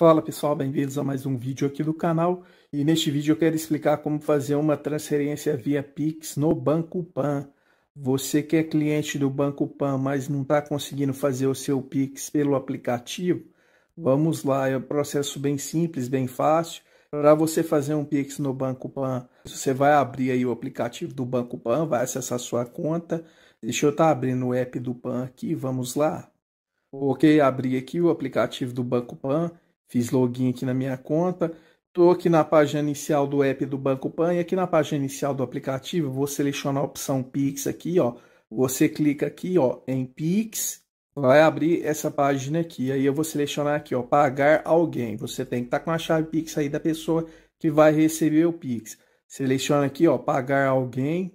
Fala pessoal, bem-vindos a mais um vídeo aqui do canal e neste vídeo eu quero explicar como fazer uma transferência via Pix no Banco Pan. Você que é cliente do Banco Pan, mas não está conseguindo fazer o seu Pix pelo aplicativo, vamos lá, é um processo bem simples, bem fácil. Para você fazer um Pix no Banco Pan, você vai abrir aí o aplicativo do Banco Pan, vai acessar sua conta. Deixa eu estar tá abrindo o app do Pan aqui, vamos lá. Ok, abri aqui o aplicativo do Banco Pan Fiz login aqui na minha conta. Estou aqui na página inicial do app do Banco Pan e aqui na página inicial do aplicativo, vou selecionar a opção Pix aqui, ó. Você clica aqui, ó, em Pix, vai abrir essa página aqui. Aí eu vou selecionar aqui, ó, pagar alguém. Você tem que estar tá com a chave Pix aí da pessoa que vai receber o Pix. Seleciona aqui, ó, pagar alguém.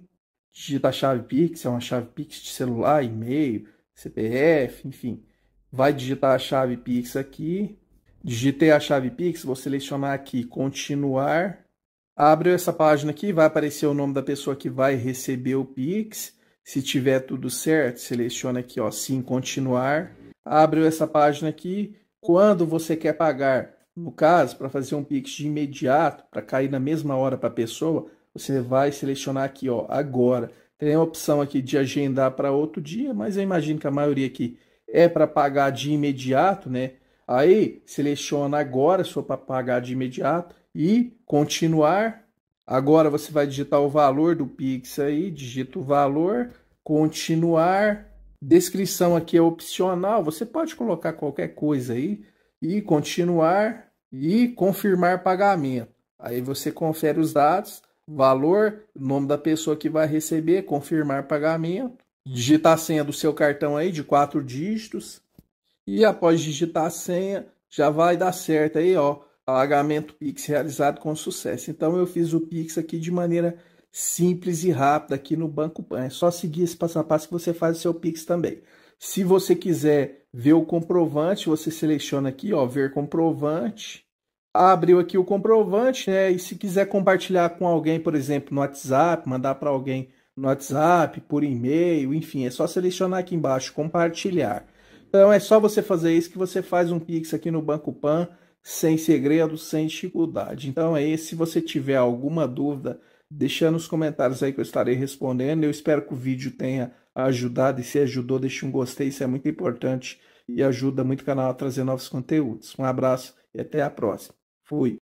Digita a chave Pix, é uma chave Pix de celular, e-mail, CPF, enfim. Vai digitar a chave Pix aqui, Digitei a chave Pix, vou selecionar aqui continuar. Abre essa página aqui, vai aparecer o nome da pessoa que vai receber o Pix. Se tiver tudo certo, seleciona aqui, ó, sim, continuar. Abre essa página aqui. Quando você quer pagar, no caso, para fazer um Pix de imediato, para cair na mesma hora para a pessoa, você vai selecionar aqui, ó, agora. Tem a opção aqui de agendar para outro dia, mas eu imagino que a maioria aqui é para pagar de imediato, né? Aí, seleciona agora sua para pagar de imediato e continuar. Agora você vai digitar o valor do Pix aí, digita o valor, continuar. Descrição aqui é opcional, você pode colocar qualquer coisa aí e continuar e confirmar pagamento. Aí você confere os dados, valor, nome da pessoa que vai receber, confirmar pagamento, digita a senha do seu cartão aí de quatro dígitos, e após digitar a senha, já vai dar certo aí, ó, pagamento Pix realizado com sucesso. Então eu fiz o Pix aqui de maneira simples e rápida aqui no Banco Pan. É só seguir esse passo a passo que você faz o seu Pix também. Se você quiser ver o comprovante, você seleciona aqui, ó, ver comprovante. Abriu aqui o comprovante, né? E se quiser compartilhar com alguém, por exemplo, no WhatsApp, mandar para alguém no WhatsApp, por e-mail, enfim, é só selecionar aqui embaixo compartilhar. Então é só você fazer isso que você faz um Pix aqui no Banco Pan sem segredo, sem dificuldade. Então é isso. Se você tiver alguma dúvida, deixa nos comentários aí que eu estarei respondendo. Eu espero que o vídeo tenha ajudado e se ajudou, deixe um gostei, isso é muito importante e ajuda muito o canal a trazer novos conteúdos. Um abraço e até a próxima. Fui.